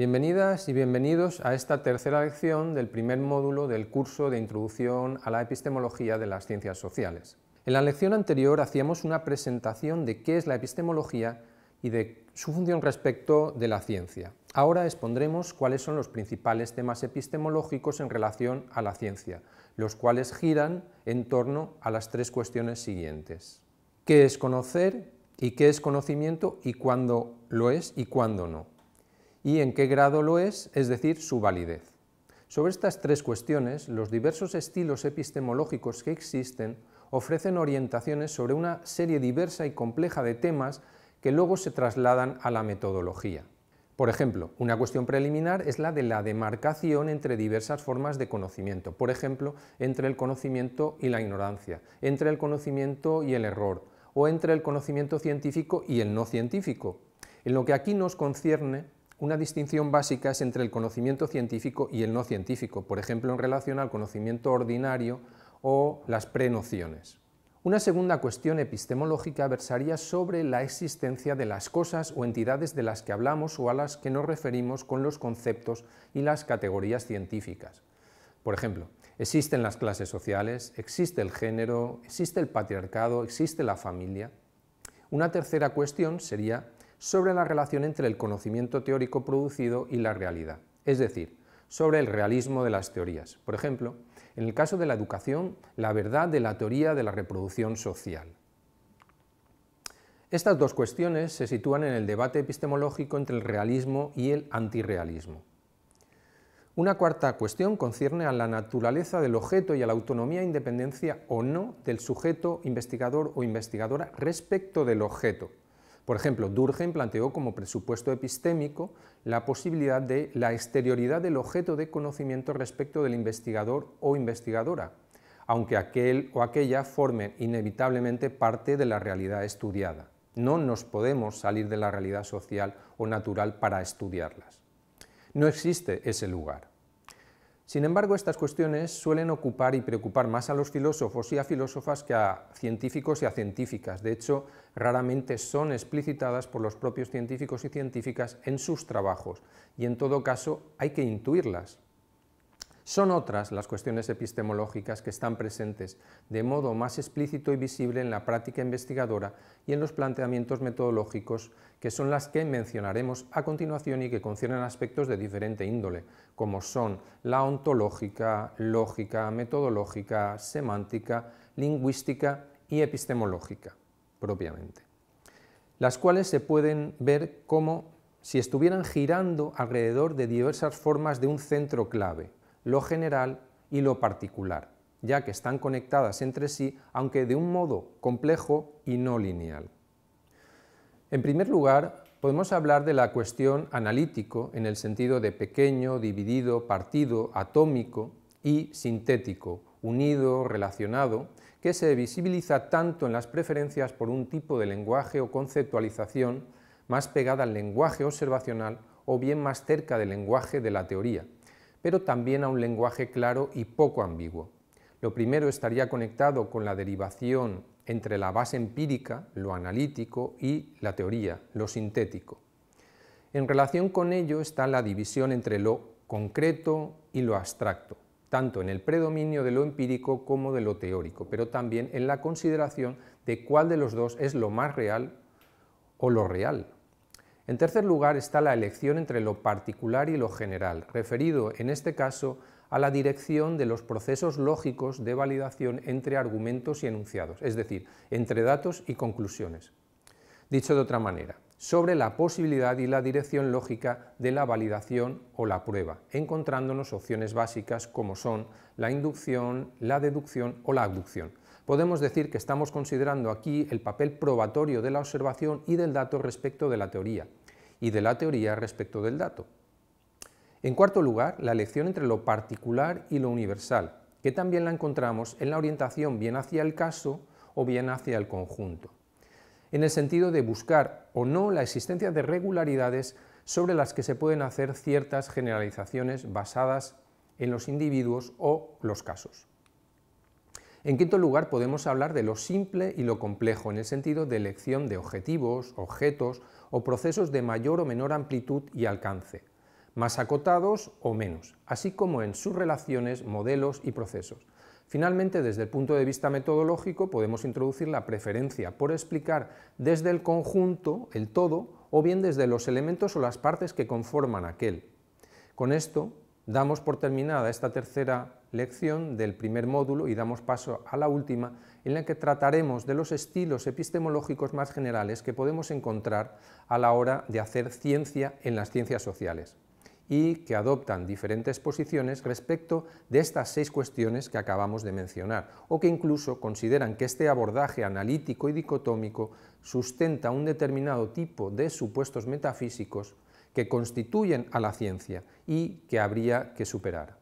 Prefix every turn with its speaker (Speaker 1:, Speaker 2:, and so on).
Speaker 1: Bienvenidas y bienvenidos a esta tercera lección del primer módulo del curso de Introducción a la Epistemología de las Ciencias Sociales. En la lección anterior hacíamos una presentación de qué es la epistemología y de su función respecto de la ciencia. Ahora expondremos cuáles son los principales temas epistemológicos en relación a la ciencia, los cuales giran en torno a las tres cuestiones siguientes. ¿Qué es conocer? ¿Y qué es conocimiento? ¿Y cuándo lo es y cuándo no? y en qué grado lo es, es decir, su validez. Sobre estas tres cuestiones, los diversos estilos epistemológicos que existen ofrecen orientaciones sobre una serie diversa y compleja de temas que luego se trasladan a la metodología. Por ejemplo, una cuestión preliminar es la de la demarcación entre diversas formas de conocimiento, por ejemplo, entre el conocimiento y la ignorancia, entre el conocimiento y el error, o entre el conocimiento científico y el no científico. En lo que aquí nos concierne, una distinción básica es entre el conocimiento científico y el no científico, por ejemplo, en relación al conocimiento ordinario o las prenociones. Una segunda cuestión epistemológica versaría sobre la existencia de las cosas o entidades de las que hablamos o a las que nos referimos con los conceptos y las categorías científicas. Por ejemplo, existen las clases sociales, existe el género, existe el patriarcado, existe la familia. Una tercera cuestión sería sobre la relación entre el conocimiento teórico producido y la realidad, es decir, sobre el realismo de las teorías. Por ejemplo, en el caso de la educación, la verdad de la teoría de la reproducción social. Estas dos cuestiones se sitúan en el debate epistemológico entre el realismo y el antirrealismo. Una cuarta cuestión concierne a la naturaleza del objeto y a la autonomía e independencia o no del sujeto investigador o investigadora respecto del objeto, por ejemplo, Durkheim planteó como presupuesto epistémico la posibilidad de la exterioridad del objeto de conocimiento respecto del investigador o investigadora, aunque aquel o aquella forme inevitablemente parte de la realidad estudiada. No nos podemos salir de la realidad social o natural para estudiarlas. No existe ese lugar. Sin embargo, estas cuestiones suelen ocupar y preocupar más a los filósofos y a filósofas que a científicos y a científicas. De hecho, raramente son explicitadas por los propios científicos y científicas en sus trabajos y en todo caso hay que intuirlas. Son otras las cuestiones epistemológicas que están presentes de modo más explícito y visible en la práctica investigadora y en los planteamientos metodológicos, que son las que mencionaremos a continuación y que conciernen aspectos de diferente índole, como son la ontológica, lógica, metodológica, semántica, lingüística y epistemológica, propiamente, las cuales se pueden ver como si estuvieran girando alrededor de diversas formas de un centro clave lo general y lo particular, ya que están conectadas entre sí, aunque de un modo complejo y no lineal. En primer lugar, podemos hablar de la cuestión analítico en el sentido de pequeño, dividido, partido, atómico y sintético, unido, relacionado, que se visibiliza tanto en las preferencias por un tipo de lenguaje o conceptualización más pegada al lenguaje observacional o bien más cerca del lenguaje de la teoría, pero también a un lenguaje claro y poco ambiguo. Lo primero estaría conectado con la derivación entre la base empírica, lo analítico, y la teoría, lo sintético. En relación con ello está la división entre lo concreto y lo abstracto, tanto en el predominio de lo empírico como de lo teórico, pero también en la consideración de cuál de los dos es lo más real o lo real, en tercer lugar está la elección entre lo particular y lo general, referido en este caso a la dirección de los procesos lógicos de validación entre argumentos y enunciados, es decir, entre datos y conclusiones. Dicho de otra manera, sobre la posibilidad y la dirección lógica de la validación o la prueba, encontrándonos opciones básicas como son la inducción, la deducción o la abducción. Podemos decir que estamos considerando aquí el papel probatorio de la observación y del dato respecto de la teoría, y de la teoría respecto del dato. En cuarto lugar, la elección entre lo particular y lo universal, que también la encontramos en la orientación bien hacia el caso o bien hacia el conjunto, en el sentido de buscar o no la existencia de regularidades sobre las que se pueden hacer ciertas generalizaciones basadas en los individuos o los casos. En quinto lugar, podemos hablar de lo simple y lo complejo en el sentido de elección de objetivos, objetos o procesos de mayor o menor amplitud y alcance, más acotados o menos, así como en sus relaciones, modelos y procesos. Finalmente, desde el punto de vista metodológico, podemos introducir la preferencia por explicar desde el conjunto, el todo, o bien desde los elementos o las partes que conforman aquel. Con esto, damos por terminada esta tercera lección del primer módulo y damos paso a la última, en la que trataremos de los estilos epistemológicos más generales que podemos encontrar a la hora de hacer ciencia en las ciencias sociales y que adoptan diferentes posiciones respecto de estas seis cuestiones que acabamos de mencionar, o que incluso consideran que este abordaje analítico y dicotómico sustenta un determinado tipo de supuestos metafísicos que constituyen a la ciencia y que habría que superar.